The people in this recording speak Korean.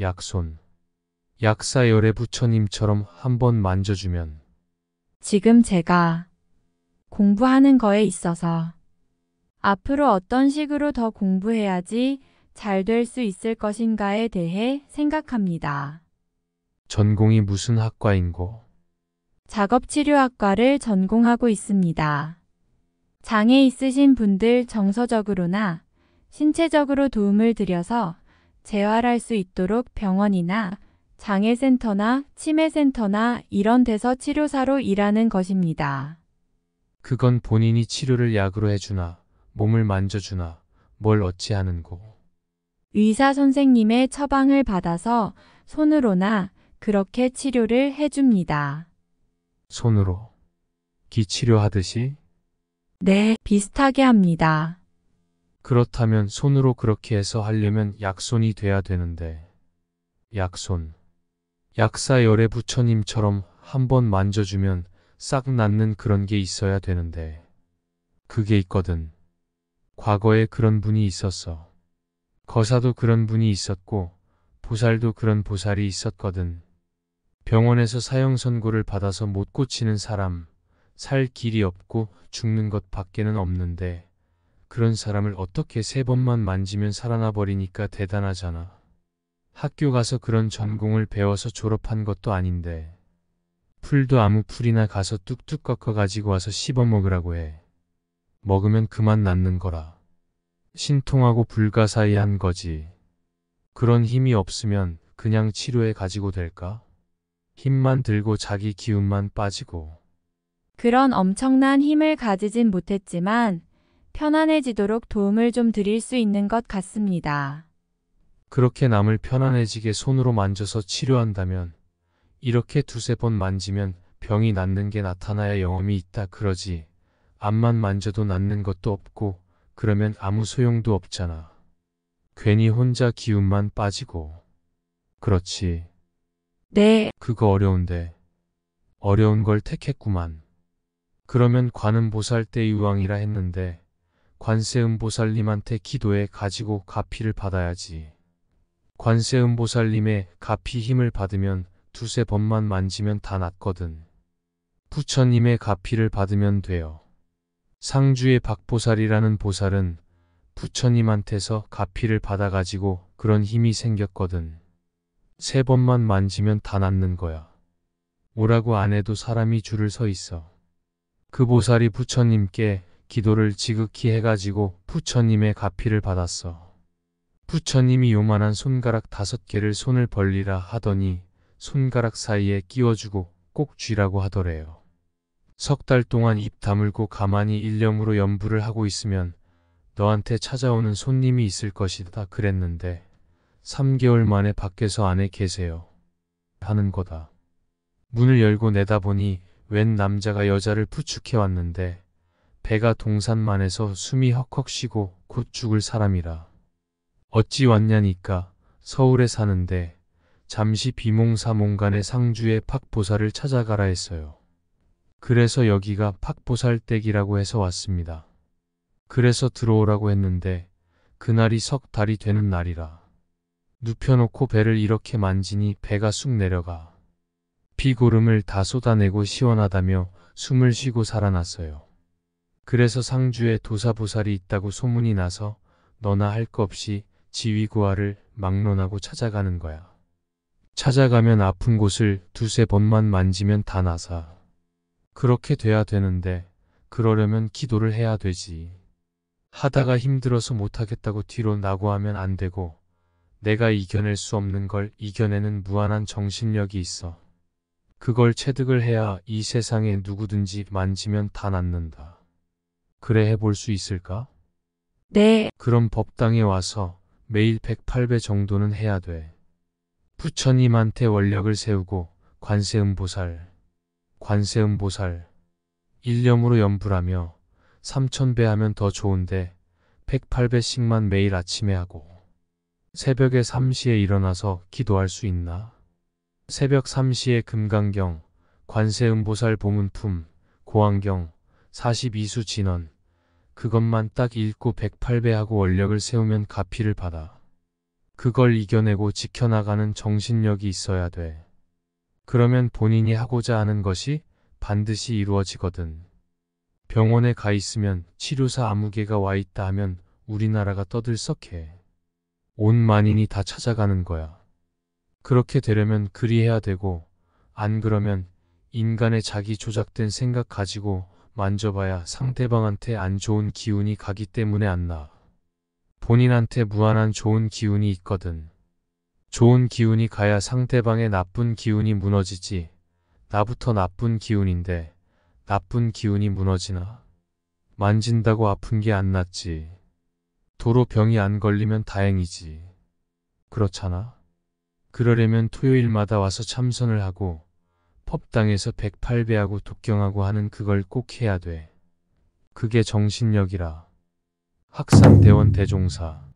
약손. 약사열의 부처님처럼 한 번 만져주면 지금 제가 공부하는 거에 있어서 앞으로 어떤 식으로 더 공부해야지 잘 될 수 있을 것인가에 대해 생각합니다. 전공이 무슨 학과인고? 작업치료학과를 전공하고 있습니다. 장애 있으신 분들 정서적으로나 신체적으로 도움을 드려서 재활할 수 있도록 병원이나 장애센터나 치매센터나 이런 데서 치료사로 일하는 것입니다. 그건 본인이 치료를 약으로 해주나 몸을 만져주나 뭘 어찌하는고. 의사 선생님의 처방을 받아서 손으로나 그렇게 치료를 해줍니다. 손으로 기치료하듯이? 네, 비슷하게 합니다. 그렇다면 손으로 그렇게 해서 하려면 약손이 돼야 되는데. 약손. 약사 열의 부처님처럼 한번 만져주면 싹 낫는 그런 게 있어야 되는데. 그게 있거든. 과거에 그런 분이 있었어. 거사도 그런 분이 있었고, 보살도 그런 보살이 있었거든. 병원에서 사형 선고를 받아서 못 고치는 사람, 살 길이 없고 죽는 것 밖에는 없는데 그런 사람을 어떻게 세 번만 만지면 살아나 버리니까 대단하잖아. 학교 가서 그런 전공을 배워서 졸업한 것도 아닌데 풀도 아무 풀이나 가서 뚝뚝 꺾어 가지고 와서 씹어 먹으라고 해. 먹으면 그만 낫는 거라. 신통하고 불가사의한 거지. 그런 힘이 없으면 그냥 치료해 가지고 될까? 힘만 들고 자기 기운만 빠지고. 그런 엄청난 힘을 가지진 못했지만 편안해지도록 도움을 좀 드릴 수 있는 것 같습니다. 그렇게 남을 편안해지게 손으로 만져서 치료한다면 이렇게 두세 번 만지면 병이 낫는 게 나타나야 영험이 있다 그러지. 암만 만져도 낫는 것도 없고 그러면 아무 소용도 없잖아. 괜히 혼자 기운만 빠지고. 그렇지. 네. 그거 어려운데. 어려운 걸 택했구만. 그러면 관은 보살 때 유황이라 했는데 관세음보살님한테 기도해 가지고 가피를 받아야지. 관세음보살님의 가피 힘을 받으면 두세 번만 만지면 다 낫거든. 부처님의 가피를 받으면 돼요. 상주의 박보살이라는 보살은 부처님한테서 가피를 받아가지고 그런 힘이 생겼거든. 세 번만 만지면 다 낫는 거야. 오라고 안 해도 사람이 줄을 서 있어. 그 보살이 부처님께 기도를 지극히 해가지고 부처님의 가피를 받았어. 부처님이 요만한 손가락 다섯 개를 손을 벌리라 하더니 손가락 사이에 끼워주고 꼭 쥐라고 하더래요. 석 달 동안 입 다물고 가만히 일념으로 연부를 하고 있으면 너한테 찾아오는 손님이 있을 것이다 그랬는데 3개월 만에 밖에서 안에 계세요. 하는 거다. 문을 열고 내다보니 웬 남자가 여자를 부축해 왔는데 배가 동산만에서 숨이 헉헉 쉬고 곧 죽을 사람이라. 어찌 왔냐니까 서울에 사는데 잠시 비몽사몽간의 상주의 팍보살을 찾아가라 했어요. 그래서 여기가 팍보살댁이라고 해서 왔습니다. 그래서 들어오라고 했는데 그날이 석 달이 되는 날이라. 눕혀놓고 배를 이렇게 만지니 배가 쑥 내려가. 비고름을 다 쏟아내고 시원하다며 숨을 쉬고 살아났어요. 그래서 상주에 도사보살이 있다고 소문이 나서 너나 할 것 없이 지위구하를 막론하고 찾아가는 거야. 찾아가면 아픈 곳을 두세 번만 만지면 다 나사. 그렇게 돼야 되는데 그러려면 기도를 해야 되지. 하다가 힘들어서 못하겠다고 뒤로 나고 하면 안 되고 내가 이겨낼 수 없는 걸 이겨내는 무한한 정신력이 있어. 그걸 체득을 해야 이 세상에 누구든지 만지면 다 낫는다. 그래 해볼 수 있을까? 네, 그럼 법당에 와서 매일 108배 정도는 해야 돼. 부처님한테 원력을 세우고 관세음보살, 관세음보살 일념으로 염불하며 3000배 하면 더 좋은데 108배씩만 매일 아침에 하고 새벽에 3시에 일어나서 기도할 수 있나? 새벽 3시에 금강경, 관세음보살 보문품, 고안경, 42수 진원. 그것만 딱 읽고 108배하고 원력을 세우면 가피를 받아. 그걸 이겨내고 지켜나가는 정신력이 있어야 돼. 그러면 본인이 하고자 하는 것이 반드시 이루어지거든. 병원에 가 있으면 치료사 아무개가 와 있다 하면 우리나라가 떠들썩해. 온 만인이 다 찾아가는 거야. 그렇게 되려면 그리해야 되고, 안 그러면 인간의 자기 조작된 생각 가지고 만져봐야 상대방한테 안 좋은 기운이 가기 때문에 안 나. 본인한테 무한한 좋은 기운이 있거든. 좋은 기운이 가야 상대방의 나쁜 기운이 무너지지. 나부터 나쁜 기운인데 나쁜 기운이 무너지나. 만진다고 아픈 게 안 낫지. 도로 병이 안 걸리면 다행이지. 그렇잖아. 그러려면 토요일마다 와서 참선을 하고 법당에서 108배하고 독경하고 하는 그걸 꼭 해야 돼. 그게 정신력이라. 학산대원 대종사.